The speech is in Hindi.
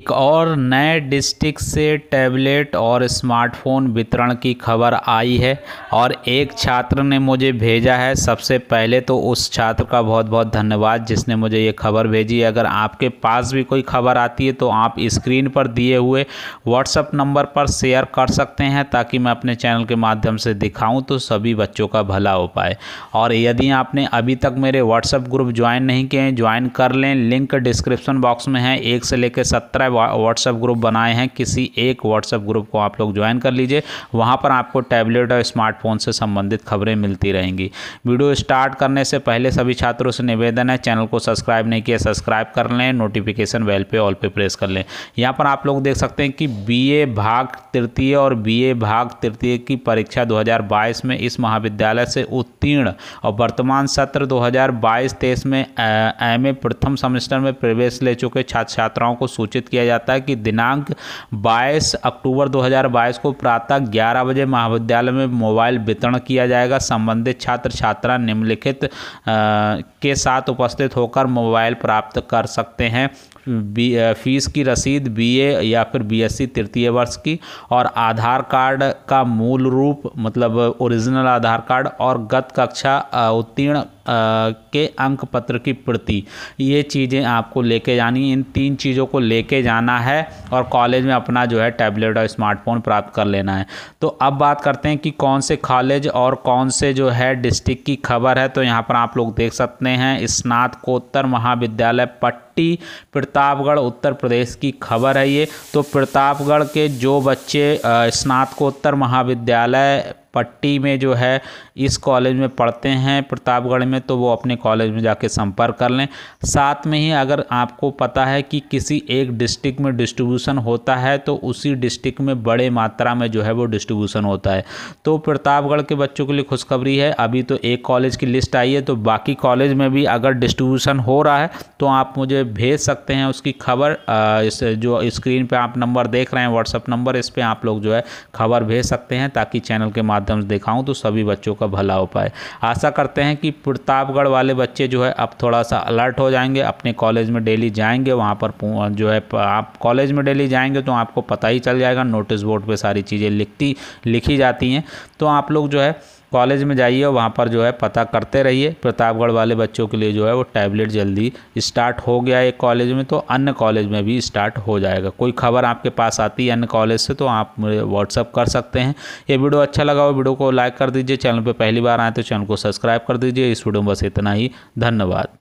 एक और नए डिस्ट्रिक्ट से टैबलेट और स्मार्टफोन वितरण की खबर आई है और एक छात्र ने मुझे भेजा है सबसे पहले तो उस छात्र का बहुत बहुत धन्यवाद जिसने मुझे ये खबर भेजी है अगर आपके पास भी कोई खबर आती है तो आप स्क्रीन पर दिए हुए व्हाट्सअप नंबर पर शेयर कर सकते हैं ताकि मैं अपने चैनल के माध्यम से दिखाऊँ तो सभी बच्चों का भला हो पाए और यदि आपने अभी तक मेरे व्हाट्सएप ग्रुप ज्वाइन नहीं किए हैं ज्वाइन कर लें लिंक डिस्क्रिप्सन बॉक्स में है एक से लेकर सत्तर सारे व्हाट्सएप ग्रुप बनाए हैं किसी एक व्हाट्सएप ग्रुप को आप लोग ज्वाइन कर लीजिए वहाँ पर आपको टैबलेट और स्मार्टफोन से संबंधित खबरें मिलती रहेंगी वीडियो स्टार्ट करने से पहले सभी छात्रों से निवेदन है चैनल को सब्सक्राइब नहीं किया सब्सक्राइब कर लें नोटिफिकेशन बेल पे ऑल पे प्रेस कर लें यहाँ पर आप लोग देख सकते हैं कि बीए भाग तृतीय और बीए भाग तृतीय की परीक्षा दो में इस महाविद्यालय से उत्तीर्ण और वर्तमान सत्र 2022-23 में एम प्रथम सेमेस्टर में प्रवेश ले चुके छात्र छात्राओं को सूचित किया जाता है कि दिनांक 22 अक्टूबर 2022 को प्रातः ग्यारह बजे महाविद्यालय में मोबाइल वितरण किया जाएगा संबंधित छात्र छात्रा निम्नलिखित के साथ उपस्थित होकर मोबाइल प्राप्त कर सकते हैं फीस की रसीद बीए या फिर बीएससी तृतीय वर्ष की और आधार कार्ड का मूल रूप मतलब ओरिजिनल आधार कार्ड और गत कक्षा उत्तीर्ण के अंक पत्र की प्रति ये चीज़ें आपको लेके जानी इन तीन चीज़ों को लेके जाना है और कॉलेज में अपना जो है टैबलेट और स्मार्टफोन प्राप्त कर लेना है तो अब बात करते हैं कि कौन से कॉलेज और कौन से जो है डिस्ट्रिक्ट की खबर है तो यहाँ पर आप लोग देख सकते हैं स्नातकोत्तर महाविद्यालय पट्टी प्रतापगढ़ उत्तर प्रदेश की खबर है ये तो प्रतापगढ़ के जो बच्चे स्नातकोत्तर महाविद्यालय पट्टी में जो है इस कॉलेज में पढ़ते हैं प्रतापगढ़ में तो वो अपने कॉलेज में जाके संपर्क कर लें साथ में ही अगर आपको पता है कि किसी एक डिस्ट्रिक्ट में डिस्ट्रीब्यूशन होता है तो उसी डिस्ट्रिक्ट में बड़े मात्रा में जो है वो डिस्ट्रीब्यूशन होता है तो प्रतापगढ़ के बच्चों के लिए खुशखबरी है अभी तो एक कॉलेज की लिस्ट आई है तो बाकी कॉलेज में भी अगर डिस्ट्रीब्यूशन हो रहा है तो आप मुझे भेज सकते हैं उसकी खबर इस जो स्क्रीन पर आप नंबर देख रहे हैं व्हाट्सअप नंबर इस पर आप लोग जो है खबर भेज सकते हैं ताकि चैनल के माध्यम माध्यम से दिखाऊँ तो सभी बच्चों का भला हो पाए आशा करते हैं कि प्रतापगढ़ वाले बच्चे जो है अब थोड़ा सा अलर्ट हो जाएंगे अपने कॉलेज में डेली जाएंगे वहाँ पर जो है आप कॉलेज में डेली जाएंगे तो आपको पता ही चल जाएगा नोटिस बोर्ड पर सारी चीज़ें लिखती लिखी जाती हैं तो आप लोग जो है कॉलेज में जाइए और वहाँ पर जो है पता करते रहिए प्रतापगढ़ वाले बच्चों के लिए जो है वो टैबलेट जल्दी स्टार्ट हो गया एक कॉलेज में तो अन्य कॉलेज में भी स्टार्ट हो जाएगा कोई खबर आपके पास आती है अन्य कॉलेज से तो आप मुझे व्हाट्सअप कर सकते हैं ये वीडियो अच्छा लगा हो वीडियो को लाइक कर दीजिए चैनल पर पहली बार आए तो चैनल को सब्सक्राइब कर दीजिए इस वीडियो में बस इतना ही धन्यवाद